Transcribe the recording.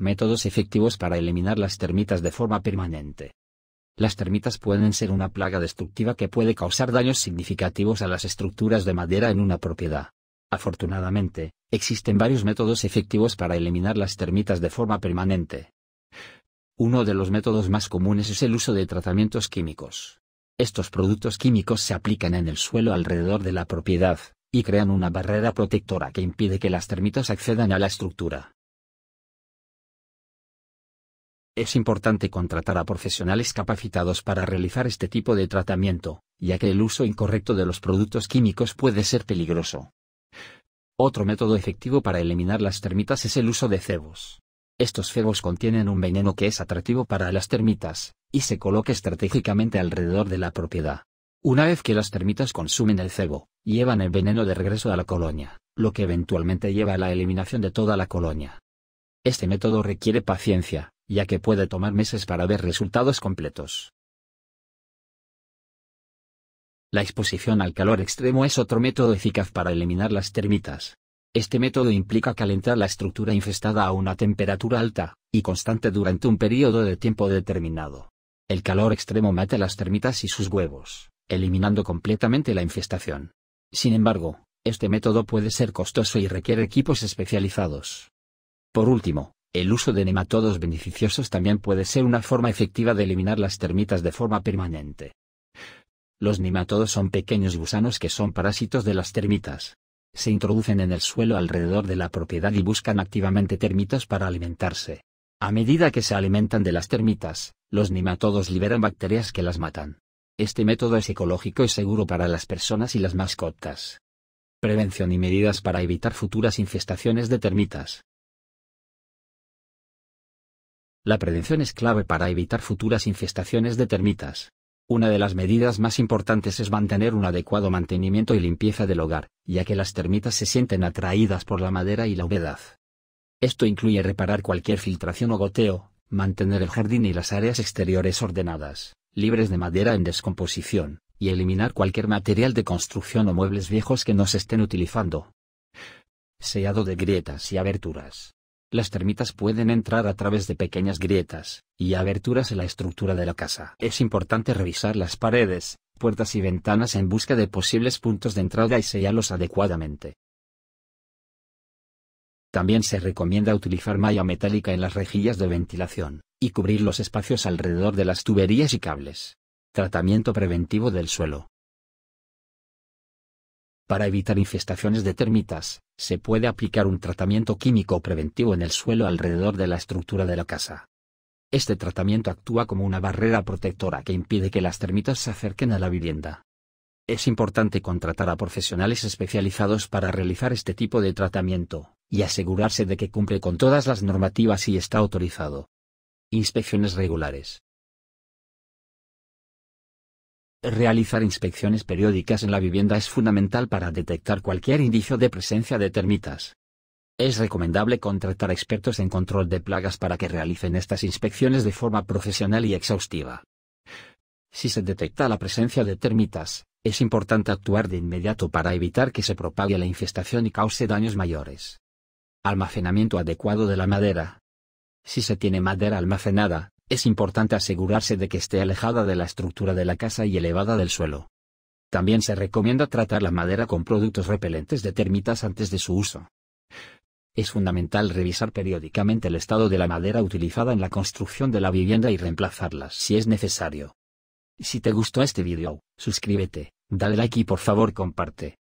Métodos efectivos para eliminar las termitas de forma permanente. Las termitas pueden ser una plaga destructiva que puede causar daños significativos a las estructuras de madera en una propiedad. Afortunadamente, existen varios métodos efectivos para eliminar las termitas de forma permanente. Uno de los métodos más comunes es el uso de tratamientos químicos. Estos productos químicos se aplican en el suelo alrededor de la propiedad, y crean una barrera protectora que impide que las termitas accedan a la estructura. Es importante contratar a profesionales capacitados para realizar este tipo de tratamiento, ya que el uso incorrecto de los productos químicos puede ser peligroso. Otro método efectivo para eliminar las termitas es el uso de cebos. Estos cebos contienen un veneno que es atractivo para las termitas, y se coloca estratégicamente alrededor de la propiedad. Una vez que las termitas consumen el cebo, llevan el veneno de regreso a la colonia, lo que eventualmente lleva a la eliminación de toda la colonia. Este método requiere paciencia, ya que puede tomar meses para ver resultados completos. La exposición al calor extremo es otro método eficaz para eliminar las termitas. Este método implica calentar la estructura infestada a una temperatura alta y constante durante un periodo de tiempo determinado. El calor extremo mata las termitas y sus huevos, eliminando completamente la infestación. Sin embargo, este método puede ser costoso y requiere equipos especializados. Por último, el uso de nematodos beneficiosos también puede ser una forma efectiva de eliminar las termitas de forma permanente. Los nematodos son pequeños gusanos que son parásitos de las termitas. Se introducen en el suelo alrededor de la propiedad y buscan activamente termitas para alimentarse. A medida que se alimentan de las termitas, los nematodos liberan bacterias que las matan. Este método es ecológico y seguro para las personas y las mascotas. Prevención y medidas para evitar futuras infestaciones de termitas. La prevención es clave para evitar futuras infestaciones de termitas. Una de las medidas más importantes es mantener un adecuado mantenimiento y limpieza del hogar, ya que las termitas se sienten atraídas por la madera y la humedad. Esto incluye reparar cualquier filtración o goteo, mantener el jardín y las áreas exteriores ordenadas, libres de madera en descomposición, y eliminar cualquier material de construcción o muebles viejos que no se estén utilizando. Sellado de grietas y aberturas. Las termitas pueden entrar a través de pequeñas grietas y aberturas en la estructura de la casa. Es importante revisar las paredes, puertas y ventanas en busca de posibles puntos de entrada y sellarlos adecuadamente. También se recomienda utilizar malla metálica en las rejillas de ventilación, y cubrir los espacios alrededor de las tuberías y cables. Tratamiento preventivo del suelo. Para evitar infestaciones de termitas, se puede aplicar un tratamiento químico preventivo en el suelo alrededor de la estructura de la casa. Este tratamiento actúa como una barrera protectora que impide que las termitas se acerquen a la vivienda. Es importante contratar a profesionales especializados para realizar este tipo de tratamiento, y asegurarse de que cumple con todas las normativas y está autorizado. Inspecciones regulares. Realizar inspecciones periódicas en la vivienda es fundamental para detectar cualquier indicio de presencia de termitas. Es recomendable contratar expertos en control de plagas para que realicen estas inspecciones de forma profesional y exhaustiva. Si se detecta la presencia de termitas, es importante actuar de inmediato para evitar que se propague la infestación y cause daños mayores. Almacenamiento adecuado de la madera. Si se tiene madera almacenada, es importante asegurarse de que esté alejada de la estructura de la casa y elevada del suelo. También se recomienda tratar la madera con productos repelentes de termitas antes de su uso. Es fundamental revisar periódicamente el estado de la madera utilizada en la construcción de la vivienda y reemplazarlas si es necesario. Si te gustó este vídeo, suscríbete, dale like y por favor comparte.